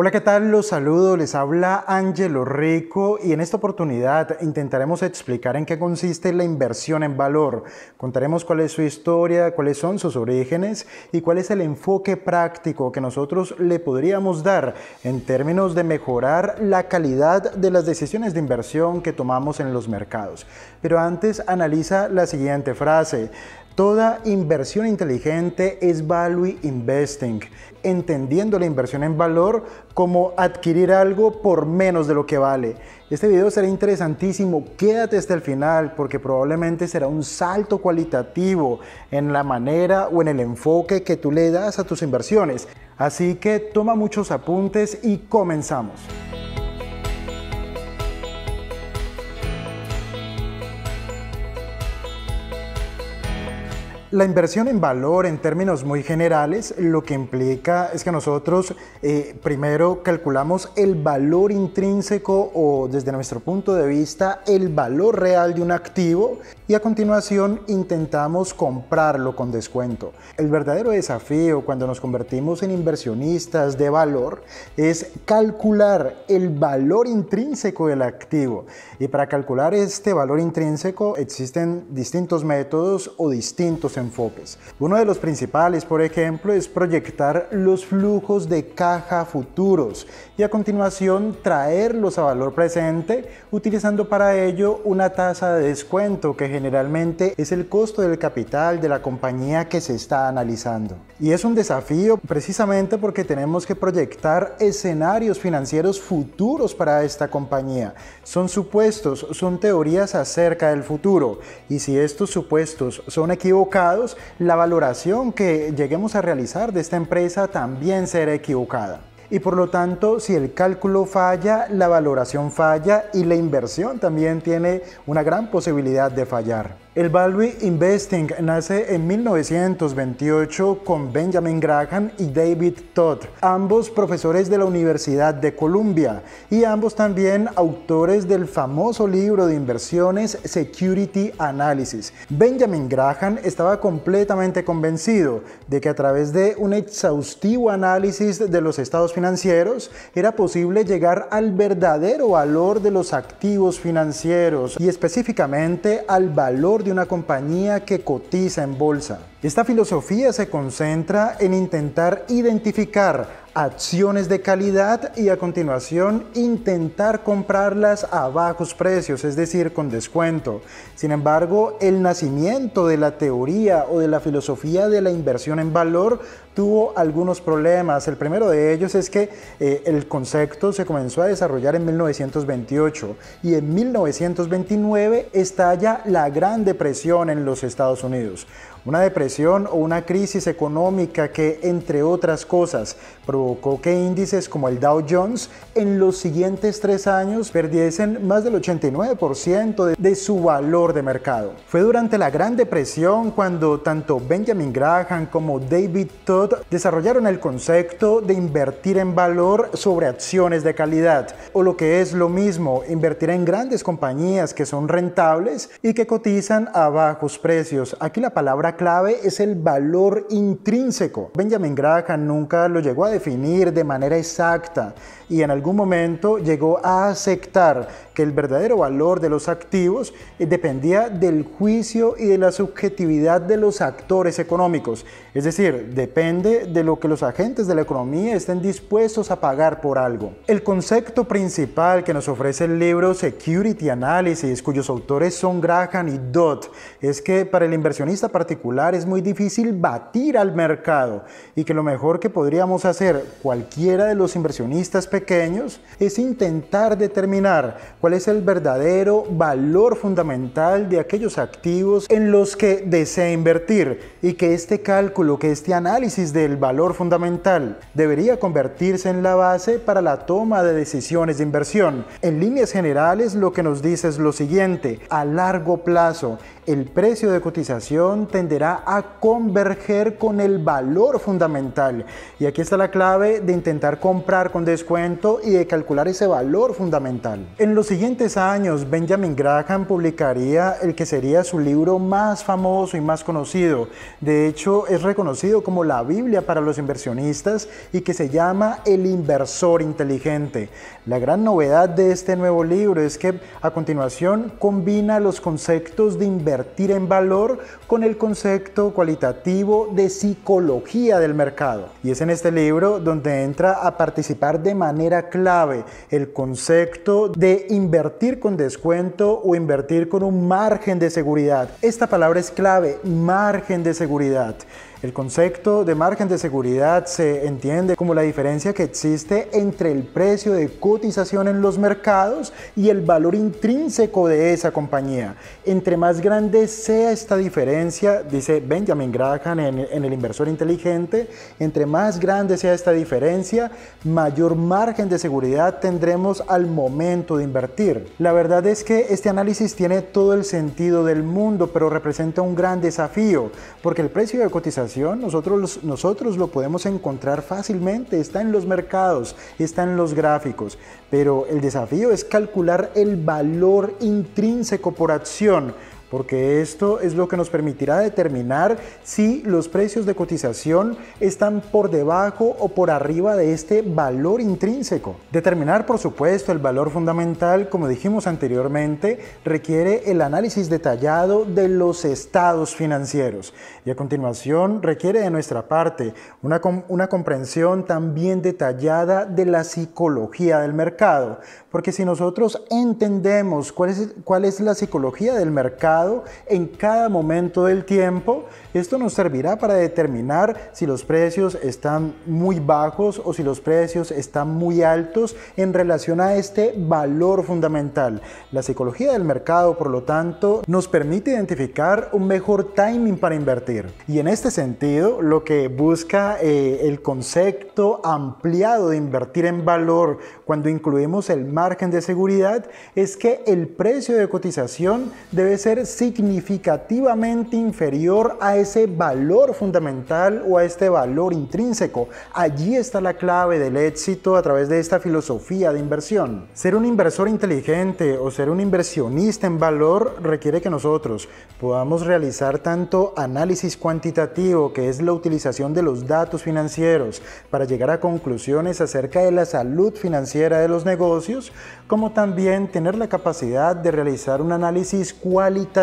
Hola, ¿qué tal? Los saludo, les habla Angelo Rico y en esta oportunidad intentaremos explicar en qué consiste la inversión en valor. Contaremos cuál es su historia, cuáles son sus orígenes y cuál es el enfoque práctico que nosotros le podríamos dar en términos de mejorar la calidad de las decisiones de inversión que tomamos en los mercados. Pero antes analiza la siguiente frase. Toda inversión inteligente es value investing, entendiendo la inversión en valor como adquirir algo por menos de lo que vale. Este video será interesantísimo, quédate hasta el final porque probablemente será un salto cualitativo en la manera o en el enfoque que tú le das a tus inversiones. Así que toma muchos apuntes y comenzamos. La inversión en valor en términos muy generales lo que implica es que nosotros eh, primero calculamos el valor intrínseco o desde nuestro punto de vista el valor real de un activo y a continuación intentamos comprarlo con descuento. El verdadero desafío cuando nos convertimos en inversionistas de valor es calcular el valor intrínseco del activo y para calcular este valor intrínseco existen distintos métodos o distintos enfoques. Uno de los principales, por ejemplo, es proyectar los flujos de caja futuros y a continuación traerlos a valor presente utilizando para ello una tasa de descuento que generalmente es el costo del capital de la compañía que se está analizando. Y es un desafío precisamente porque tenemos que proyectar escenarios financieros futuros para esta compañía. Son supuestos, son teorías acerca del futuro y si estos supuestos son equivocados, la valoración que lleguemos a realizar de esta empresa también será equivocada y por lo tanto si el cálculo falla, la valoración falla y la inversión también tiene una gran posibilidad de fallar. El Value Investing nace en 1928 con Benjamin Graham y David Todd, ambos profesores de la Universidad de Columbia y ambos también autores del famoso libro de inversiones Security Analysis. Benjamin Graham estaba completamente convencido de que a través de un exhaustivo análisis de los estados financieros era posible llegar al verdadero valor de los activos financieros y específicamente al valor de una compañía que cotiza en bolsa. Esta filosofía se concentra en intentar identificar acciones de calidad y a continuación intentar comprarlas a bajos precios, es decir, con descuento. Sin embargo, el nacimiento de la teoría o de la filosofía de la inversión en valor tuvo algunos problemas. El primero de ellos es que eh, el concepto se comenzó a desarrollar en 1928 y en 1929 estalla la Gran Depresión en los Estados Unidos una depresión o una crisis económica que, entre otras cosas, provocó que índices como el Dow Jones en los siguientes tres años perdiesen más del 89% de su valor de mercado. Fue durante la Gran Depresión cuando tanto Benjamin Graham como David Todd desarrollaron el concepto de invertir en valor sobre acciones de calidad, o lo que es lo mismo, invertir en grandes compañías que son rentables y que cotizan a bajos precios. Aquí la palabra clave es el valor intrínseco. Benjamin Graham nunca lo llegó a definir de manera exacta y en algún momento llegó a aceptar que el verdadero valor de los activos eh, dependía del juicio y de la subjetividad de los actores económicos. Es decir, depende de lo que los agentes de la economía estén dispuestos a pagar por algo. El concepto principal que nos ofrece el libro Security Analysis, cuyos autores son Graham y Dodd, es que para el inversionista particular, es muy difícil batir al mercado y que lo mejor que podríamos hacer cualquiera de los inversionistas pequeños es intentar determinar cuál es el verdadero valor fundamental de aquellos activos en los que desea invertir y que este cálculo, que este análisis del valor fundamental debería convertirse en la base para la toma de decisiones de inversión. En líneas generales lo que nos dice es lo siguiente, a largo plazo el precio de cotización tendrá a converger con el valor fundamental. Y aquí está la clave de intentar comprar con descuento y de calcular ese valor fundamental. En los siguientes años, Benjamin Graham publicaría el que sería su libro más famoso y más conocido. De hecho, es reconocido como la Biblia para los inversionistas y que se llama El inversor inteligente. La gran novedad de este nuevo libro es que a continuación combina los conceptos de invertir en valor con el concepto concepto cualitativo de psicología del mercado. Y es en este libro donde entra a participar de manera clave el concepto de invertir con descuento o invertir con un margen de seguridad. Esta palabra es clave, margen de seguridad. El concepto de margen de seguridad se entiende como la diferencia que existe entre el precio de cotización en los mercados y el valor intrínseco de esa compañía. Entre más grande sea esta diferencia, dice Benjamin Graham en, en El inversor inteligente, entre más grande sea esta diferencia, mayor margen de seguridad tendremos al momento de invertir. La verdad es que este análisis tiene todo el sentido del mundo, pero representa un gran desafío, porque el precio de cotización nosotros, nosotros lo podemos encontrar fácilmente, está en los mercados, está en los gráficos, pero el desafío es calcular el valor intrínseco por acción porque esto es lo que nos permitirá determinar si los precios de cotización están por debajo o por arriba de este valor intrínseco. Determinar, por supuesto, el valor fundamental, como dijimos anteriormente, requiere el análisis detallado de los estados financieros y a continuación requiere de nuestra parte una, una comprensión también detallada de la psicología del mercado, porque si nosotros entendemos cuál es, cuál es la psicología del mercado, en cada momento del tiempo. Esto nos servirá para determinar si los precios están muy bajos o si los precios están muy altos en relación a este valor fundamental. La psicología del mercado, por lo tanto, nos permite identificar un mejor timing para invertir. Y en este sentido, lo que busca eh, el concepto ampliado de invertir en valor cuando incluimos el margen de seguridad es que el precio de cotización debe ser significativamente inferior a ese valor fundamental o a este valor intrínseco. Allí está la clave del éxito a través de esta filosofía de inversión. Ser un inversor inteligente o ser un inversionista en valor requiere que nosotros podamos realizar tanto análisis cuantitativo, que es la utilización de los datos financieros para llegar a conclusiones acerca de la salud financiera de los negocios, como también tener la capacidad de realizar un análisis cualitativo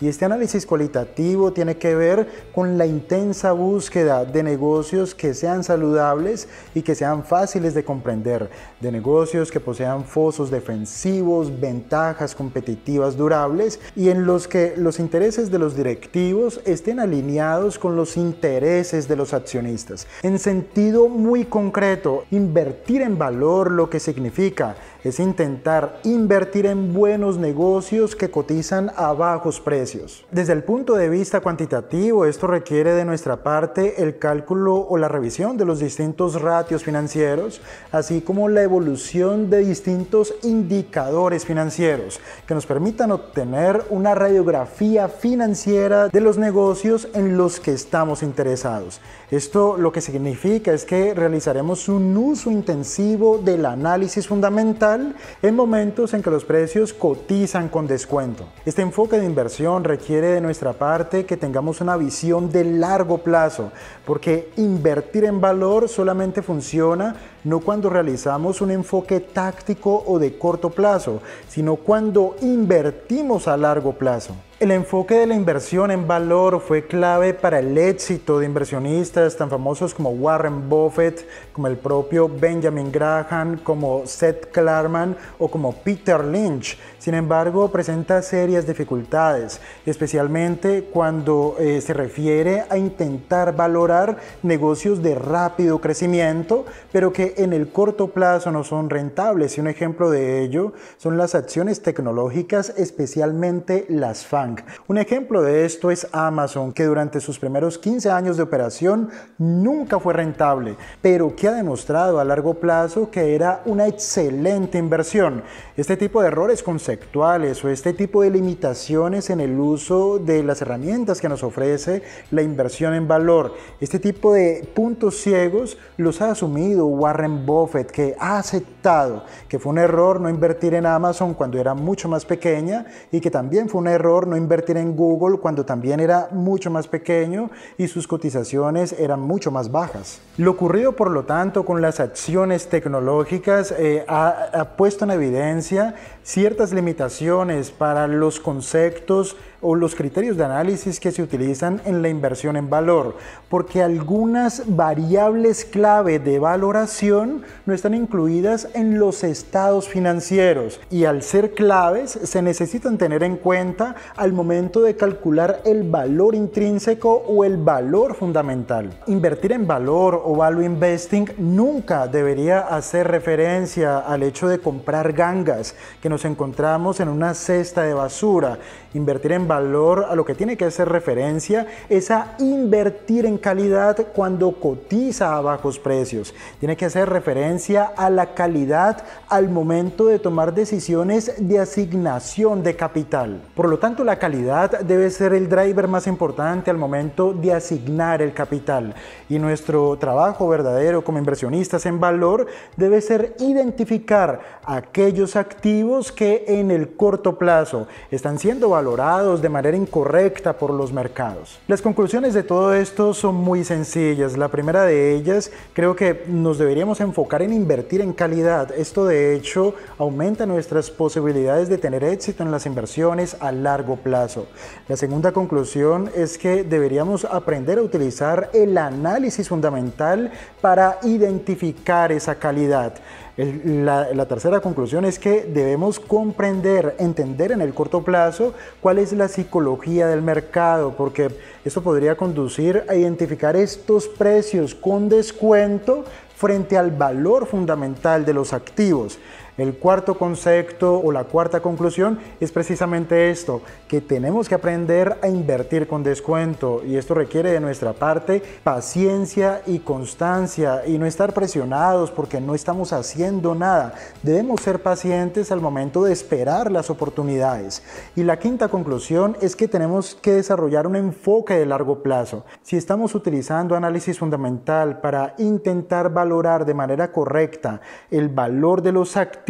y este análisis cualitativo tiene que ver con la intensa búsqueda de negocios que sean saludables y que sean fáciles de comprender, de negocios que posean fosos defensivos, ventajas competitivas durables y en los que los intereses de los directivos estén alineados con los intereses de los accionistas. En sentido muy concreto, invertir en valor lo que significa es intentar invertir en buenos negocios que cotizan a bajos precios. Desde el punto de vista cuantitativo, esto requiere de nuestra parte el cálculo o la revisión de los distintos ratios financieros, así como la evolución de distintos indicadores financieros que nos permitan obtener una radiografía financiera de los negocios en los que estamos interesados. Esto lo que significa es que realizaremos un uso intensivo del análisis fundamental en momentos en que los precios cotizan con descuento. Este enfoque de inversión requiere de nuestra parte que tengamos una visión de largo plazo, porque invertir en valor solamente funciona no cuando realizamos un enfoque táctico o de corto plazo, sino cuando invertimos a largo plazo. El enfoque de la inversión en valor fue clave para el éxito de inversionistas tan famosos como Warren Buffett, como el propio Benjamin Graham, como Seth Klarman o como Peter Lynch. Sin embargo, presenta serias dificultades, especialmente cuando eh, se refiere a intentar valorar negocios de rápido crecimiento, pero que en el corto plazo no son rentables. Y un ejemplo de ello son las acciones tecnológicas, especialmente las FAN un ejemplo de esto es Amazon, que durante sus primeros 15 años de operación nunca fue rentable, pero que ha demostrado a largo plazo que era una excelente inversión. Este tipo de errores conceptuales o este tipo de limitaciones en el uso de las herramientas que nos ofrece la inversión en valor, este tipo de puntos ciegos los ha asumido Warren Buffett, que ha aceptado que fue un error no invertir en Amazon cuando era mucho más pequeña y que también fue un error no invertir en Google cuando también era mucho más pequeño y sus cotizaciones eran mucho más bajas. Lo ocurrido, por lo tanto, con las acciones tecnológicas eh, ha puesto en evidencia ciertas limitaciones para los conceptos o los criterios de análisis que se utilizan en la inversión en valor, porque algunas variables clave de valoración no están incluidas en los estados financieros y al ser claves se necesitan tener en cuenta momento de calcular el valor intrínseco o el valor fundamental. Invertir en valor o value investing nunca debería hacer referencia al hecho de comprar gangas que nos encontramos en una cesta de basura. Invertir en valor a lo que tiene que hacer referencia es a invertir en calidad cuando cotiza a bajos precios. Tiene que hacer referencia a la calidad al momento de tomar decisiones de asignación de capital. Por lo tanto, la la calidad debe ser el driver más importante al momento de asignar el capital y nuestro trabajo verdadero como inversionistas en valor debe ser identificar aquellos activos que en el corto plazo están siendo valorados de manera incorrecta por los mercados. Las conclusiones de todo esto son muy sencillas. La primera de ellas creo que nos deberíamos enfocar en invertir en calidad. Esto de hecho aumenta nuestras posibilidades de tener éxito en las inversiones a largo plazo plazo. La segunda conclusión es que deberíamos aprender a utilizar el análisis fundamental para identificar esa calidad. La, tercera conclusión es que debemos comprender, entender en el corto plazo cuál es la psicología del mercado, porque eso podría conducir a identificar estos precios con descuento frente al valor fundamental de los activos. El cuarto concepto o la cuarta conclusión es precisamente esto, que tenemos que aprender a invertir con descuento y esto requiere de nuestra parte paciencia y constancia y no estar presionados porque no estamos haciendo nada. Debemos ser pacientes al momento de esperar las oportunidades. Y la quinta conclusión es que tenemos que desarrollar un enfoque de largo plazo. Si estamos utilizando análisis fundamental para intentar valorar de manera correcta el valor de los actos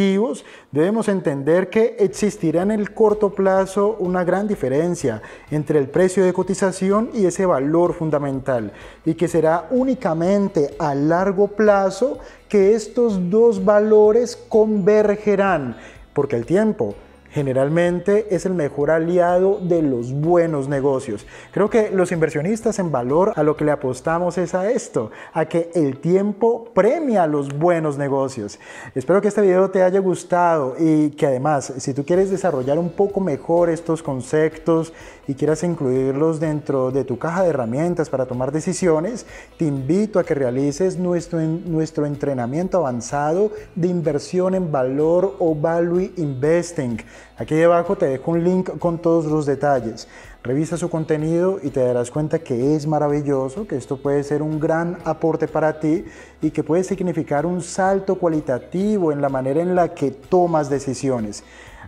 debemos entender que existirá en el corto plazo una gran diferencia entre el precio de cotización y ese valor fundamental y que será únicamente a largo plazo que estos dos valores convergerán porque el tiempo generalmente es el mejor aliado de los buenos negocios. Creo que los inversionistas en valor a lo que le apostamos es a esto, a que el tiempo premia los buenos negocios. Espero que este video te haya gustado y que además, si tú quieres desarrollar un poco mejor estos conceptos y quieras incluirlos dentro de tu caja de herramientas para tomar decisiones, te invito a que realices nuestro, nuestro entrenamiento avanzado de inversión en valor o Value Investing Aquí debajo te dejo un link con todos los detalles. Revisa su contenido y te darás cuenta que es maravilloso, que esto puede ser un gran aporte para ti y que puede significar un salto cualitativo en la manera en la que tomas decisiones.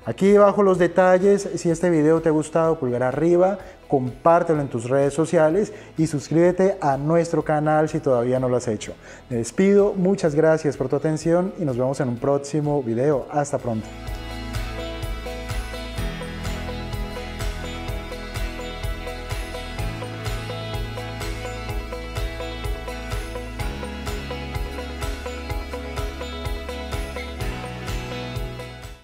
Aquí debajo los detalles, si este video te ha gustado, pulgar arriba, compártelo en tus redes sociales y suscríbete a nuestro canal si todavía no lo has hecho. Me despido, muchas gracias por tu atención y nos vemos en un próximo video. Hasta pronto.